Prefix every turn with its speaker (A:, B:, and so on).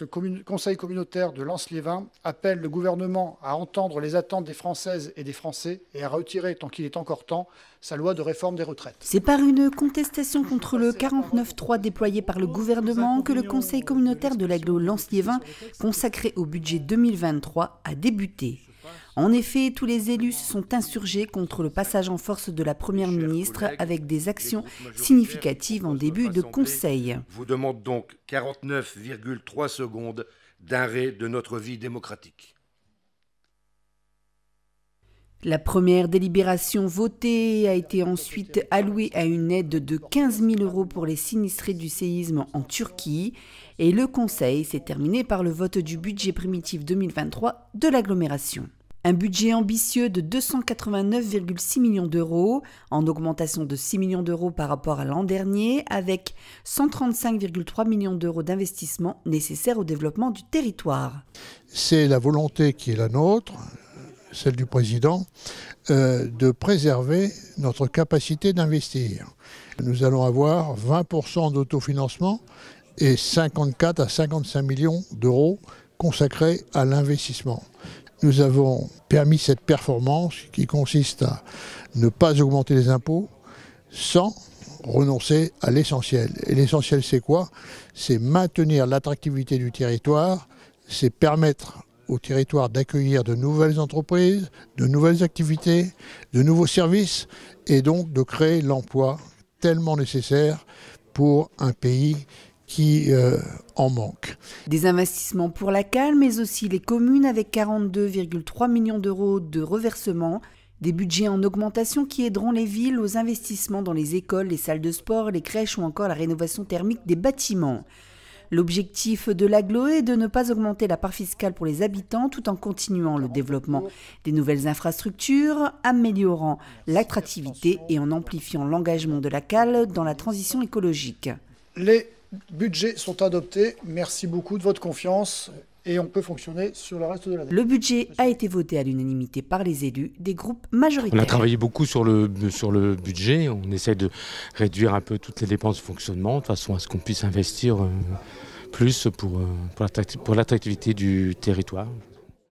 A: le Conseil communautaire de lens appelle le gouvernement à entendre les attentes des Françaises et des Français et à retirer, tant qu'il est encore temps, sa loi de réforme des retraites.
B: C'est par une contestation contre le 49.3 déployé par le gouvernement que le Conseil communautaire de l'agglo lens consacré au budget 2023, a débuté. En effet, tous les élus se sont insurgés contre le passage en force de la Première ministre avec des actions significatives en début de Conseil.
A: vous demande donc 49,3 secondes d'arrêt de notre vie démocratique.
B: La première délibération votée a été ensuite allouée à une aide de 15 000 euros pour les sinistrés du séisme en Turquie et le Conseil s'est terminé par le vote du budget primitif 2023 de l'agglomération. Un budget ambitieux de 289,6 millions d'euros, en augmentation de 6 millions d'euros par rapport à l'an dernier, avec 135,3 millions d'euros d'investissements nécessaires au développement du territoire.
A: C'est la volonté qui est la nôtre, celle du président, euh, de préserver notre capacité d'investir. Nous allons avoir 20% d'autofinancement et 54 à 55 millions d'euros consacrés à l'investissement. Nous avons permis cette performance qui consiste à ne pas augmenter les impôts sans renoncer à l'essentiel. Et l'essentiel, c'est quoi C'est maintenir l'attractivité du territoire, c'est permettre au territoire d'accueillir de nouvelles entreprises, de nouvelles activités, de nouveaux services et donc de créer l'emploi tellement
B: nécessaire pour un pays qui euh, en manque. Des investissements pour la calme, mais aussi les communes avec 42,3 millions d'euros de reversement. des budgets en augmentation qui aideront les villes aux investissements dans les écoles, les salles de sport, les crèches ou encore la rénovation thermique des bâtiments. L'objectif de l'aglo est de ne pas augmenter la part fiscale pour les habitants tout en continuant le développement des nouvelles infrastructures, améliorant l'attractivité et en amplifiant l'engagement de la cale dans la transition écologique. Les budgets sont adoptés. Merci beaucoup de votre confiance et on peut fonctionner sur le reste de l'année. Le budget a été voté à l'unanimité par les élus des groupes majoritaires. On a travaillé
A: beaucoup sur le, sur le budget. On essaie de réduire un peu toutes les dépenses de fonctionnement de façon à ce qu'on puisse investir euh, plus pour, euh, pour l'attractivité du territoire.